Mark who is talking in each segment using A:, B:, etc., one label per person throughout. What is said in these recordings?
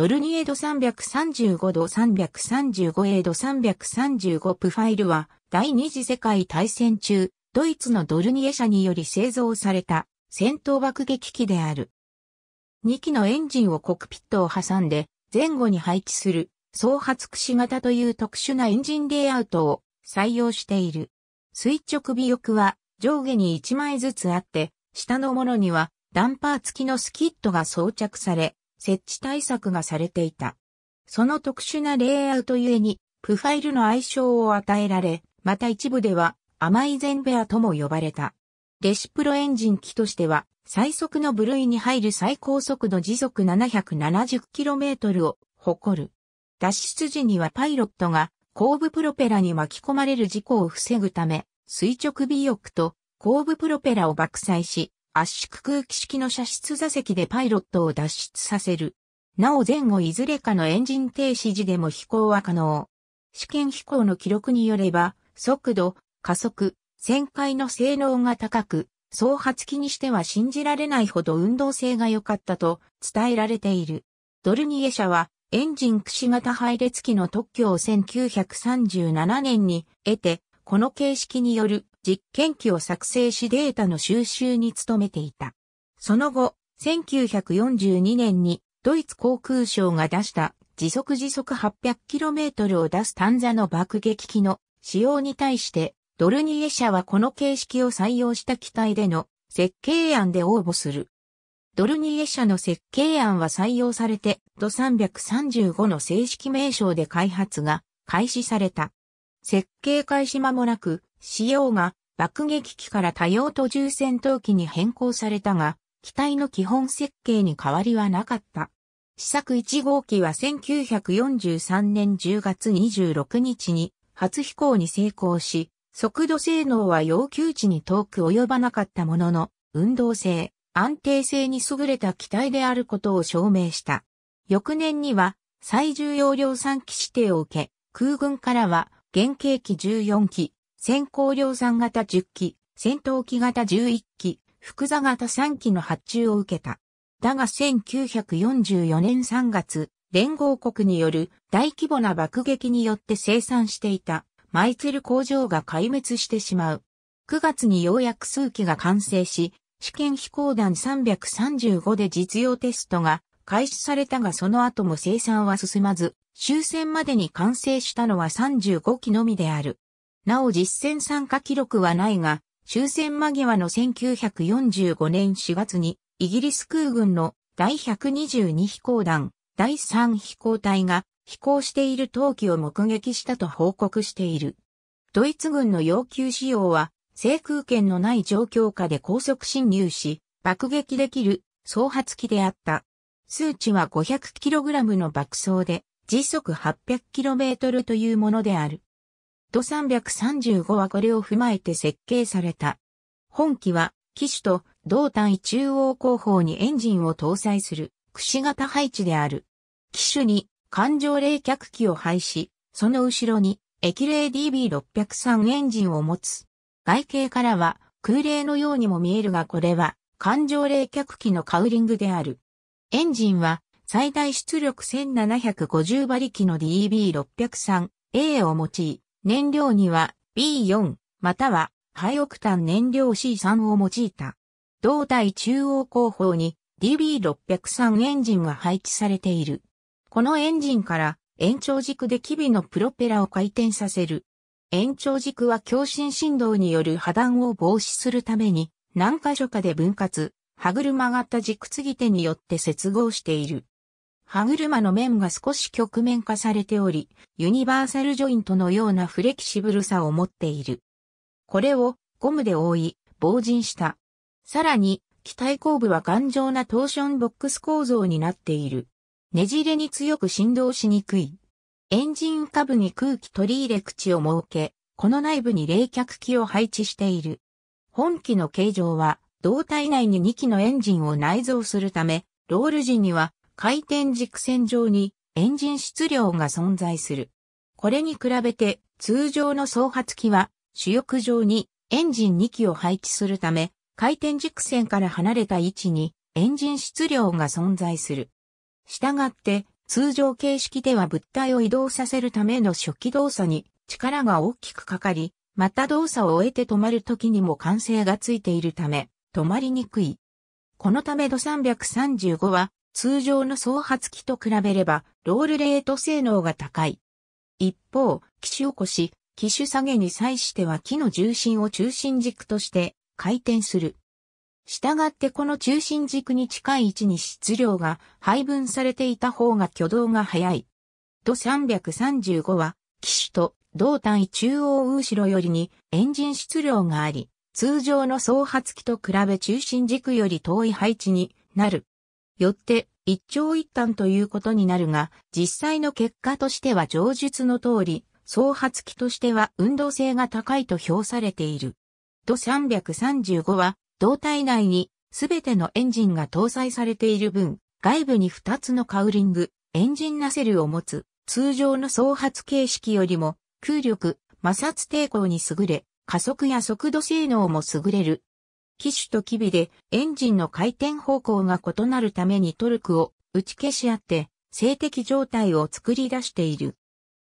A: ドルニエド335度335エード335プファイルは第二次世界大戦中、ドイツのドルニエ社により製造された戦闘爆撃機である。2機のエンジンをコックピットを挟んで前後に配置する総発串型という特殊なエンジンレイアウトを採用している。垂直尾翼は上下に1枚ずつあって、下のものにはダンパー付きのスキットが装着され、設置対策がされていた。その特殊なレイアウトゆえに、プファイルの愛称を与えられ、また一部では、甘いゼンベアとも呼ばれた。レシプロエンジン機としては、最速の部類に入る最高速度時速 770km を誇る。脱出時にはパイロットが後部プロペラに巻き込まれる事故を防ぐため、垂直尾翼と後部プロペラを爆砕し、圧縮空気式の射出座席でパイロットを脱出させる。なお前後いずれかのエンジン停止時でも飛行は可能。試験飛行の記録によれば、速度、加速、旋回の性能が高く、総発機にしては信じられないほど運動性が良かったと伝えられている。ドルニエ社はエンジン駆使型配列機の特許を1937年に得て、この形式による実験機を作成しデータの収集に努めていた。その後、1942年にドイツ航空省が出した時速時速 800km を出す単座の爆撃機の使用に対してドルニエ社はこの形式を採用した機体での設計案で応募する。ドルニエ社の設計案は採用されて、ド335の正式名称で開発が開始された。設計開始間もなく、仕様が爆撃機から多用途重戦闘機に変更されたが、機体の基本設計に変わりはなかった。試作1号機は1943年10月26日に初飛行に成功し、速度性能は要求値に遠く及ばなかったものの、運動性、安定性に優れた機体であることを証明した。翌年には最重要量産機指定を受け、空軍からは原型機14機、先行量産型10機、戦闘機型11機、複座型3機の発注を受けた。だが1944年3月、連合国による大規模な爆撃によって生産していたマイツェル工場が壊滅してしまう。9月にようやく数機が完成し、試験飛行団335で実用テストが開始されたがその後も生産は進まず、終戦までに完成したのは35機のみである。なお実戦参加記録はないが、終戦間際の1945年4月に、イギリス空軍の第122飛行団、第3飛行隊が飛行している陶器を目撃したと報告している。ドイツ軍の要求仕様は、制空権のない状況下で高速侵入し、爆撃できる総発機であった。数値は 500kg の爆走で、時速 800km というものである。ド335はこれを踏まえて設計された。本機は、機種と胴体中央後方にエンジンを搭載する、くし型配置である。機種に環状冷却機を配し、その後ろに液冷 DB603 エンジンを持つ。外形からは空冷のようにも見えるがこれは環状冷却機のカウリングである。エンジンは最大出力1750馬力の DB603A を用い、燃料には B4 またはハイオクタン燃料 C3 を用いた。胴体中央後方に DB603 エンジンが配置されている。このエンジンから延長軸で機微のプロペラを回転させる。延長軸は共振振動による破断を防止するために何箇所かで分割、歯車型軸継ぎ手によって接合している。歯車の面が少し曲面化されており、ユニバーサルジョイントのようなフレキシブルさを持っている。これをゴムで覆い、防塵した。さらに、機体後部は頑丈なトーションボックス構造になっている。ねじれに強く振動しにくい。エンジン下部に空気取り入れ口を設け、この内部に冷却器を配置している。本機の形状は、胴体内に2機のエンジンを内蔵するため、ロール時には回転軸線上にエンジン質量が存在する。これに比べて通常の総発機は主翼上にエンジン2機を配置するため回転軸線から離れた位置にエンジン質量が存在する。したがって通常形式では物体を移動させるための初期動作に力が大きくかかり、また動作を終えて止まる時にも完成がついているため止まりにくい。このため度335は通常の総発機と比べれば、ロールレート性能が高い。一方、機種起こし、機種下げに際しては機の重心を中心軸として回転する。したがってこの中心軸に近い位置に質量が配分されていた方が挙動が早い。と335は、機種と同単位中央後ろよりにエンジン質量があり、通常の総発機と比べ中心軸より遠い配置になる。よって一長一短ということになるが、実際の結果としては上述の通り、創発期としては運動性が高いと評されている。と335は、胴体内に全てのエンジンが搭載されている分、外部に2つのカウリング、エンジンナセルを持つ、通常の創発形式よりも、空力、摩擦抵抗に優れ、加速や速度性能も優れる、機種と機微でエンジンの回転方向が異なるためにトルクを打ち消し合って静的状態を作り出している。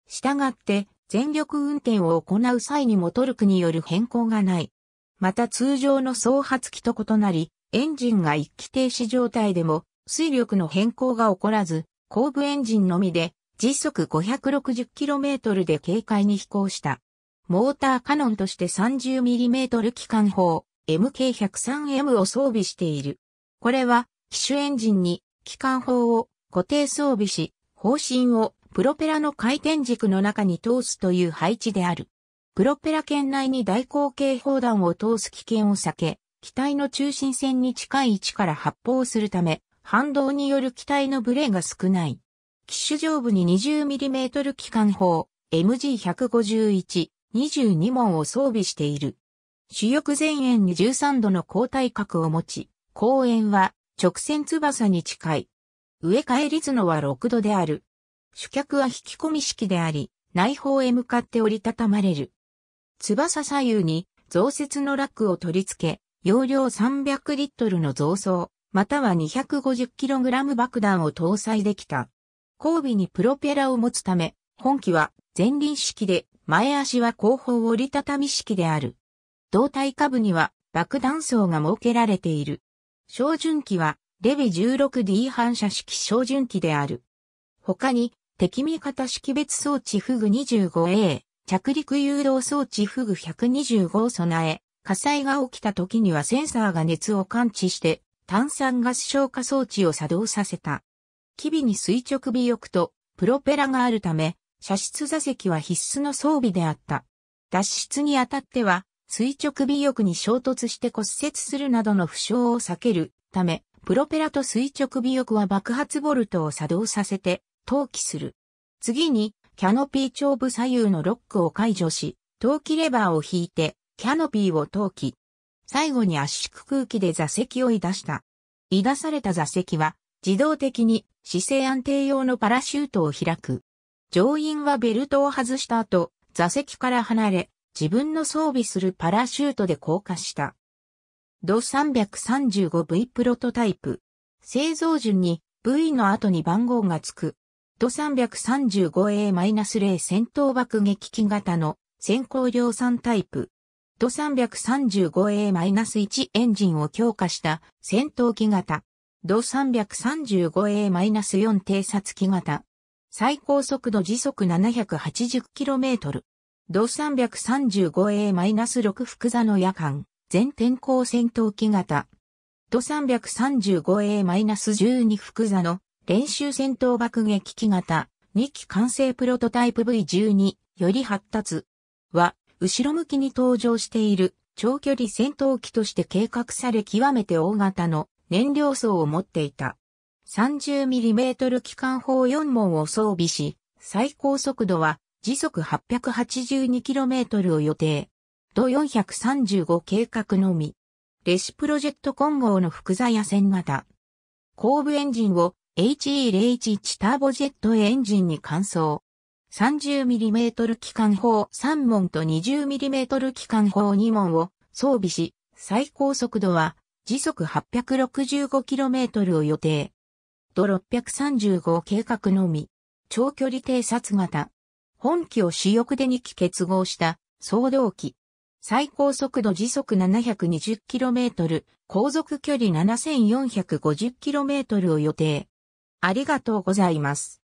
A: したがって全力運転を行う際にもトルクによる変更がない。また通常の総発機と異なり、エンジンが一気停止状態でも水力の変更が起こらず、後部エンジンのみで時速 560km で軽快に飛行した。モーターカノンとして 30mm 機関砲、MK103M を装備している。これは、機種エンジンに機関砲を固定装備し、方針をプロペラの回転軸の中に通すという配置である。プロペラ圏内に大口径砲弾を通す危険を避け、機体の中心線に近い位置から発砲するため、反動による機体のブレが少ない。機種上部に 20mm 機関砲 MG151、22門を装備している。主翼前縁に13度の交代角を持ち、後縁は直線翼に近い。植え替え率のは6度である。主脚は引き込み式であり、内方へ向かって折りたたまれる。翼左右に増設のラックを取り付け、容量300リットルの増装、または 250kg 爆弾を搭載できた。後尾にプロペラを持つため、本機は前輪式で、前足は後方折りたたみ式である。胴体下部には爆弾層が設けられている。照準器はレビ 16D 反射式照準器である。他に敵味方識別装置フグ 25A、着陸誘導装置フグ125を備え、火災が起きた時にはセンサーが熱を感知して炭酸ガス消火装置を作動させた。機微に垂直尾翼とプロペラがあるため、射出座席は必須の装備であった。脱出にあたっては垂直尾翼に衝突して骨折するなどの負傷を避けるため、プロペラと垂直尾翼は爆発ボルトを作動させて、投機する。次に、キャノピー頂部左右のロックを解除し、投機レバーを引いて、キャノピーを投機。最後に圧縮空気で座席を移出した。移出された座席は、自動的に姿勢安定用のパラシュートを開く。乗員はベルトを外した後、座席から離れ、自分の装備するパラシュートで降下した。ド 335V プロトタイプ。製造順に V の後に番号がつく。ド 335A-0 戦闘爆撃機型の先行量産タイプ。ド 335A-1 エンジンを強化した戦闘機型。ド 335A-4 偵察機型。最高速度時速 780km。同 335A-6 福座の夜間、全天候戦闘機型。同 335A-12 福座の練習戦闘爆撃機型、2機完成プロトタイプ V12 より発達は、後ろ向きに登場している長距離戦闘機として計画され極めて大型の燃料層を持っていた。30mm 機関砲4門を装備し、最高速度は時速 882km を予定。同435計画のみ。レシプロジェクト混合の複座野戦型。後部エンジンを HE011 ターボジェットエンジンに換装。30mm 機関砲3門と 20mm 機関砲2門を装備し、最高速度は時速 865km を予定。と635計画のみ。長距離偵察型。本機を主翼で2機結合した総動機。最高速度時速 720km、航続距離 7450km を予定。ありがとうございます。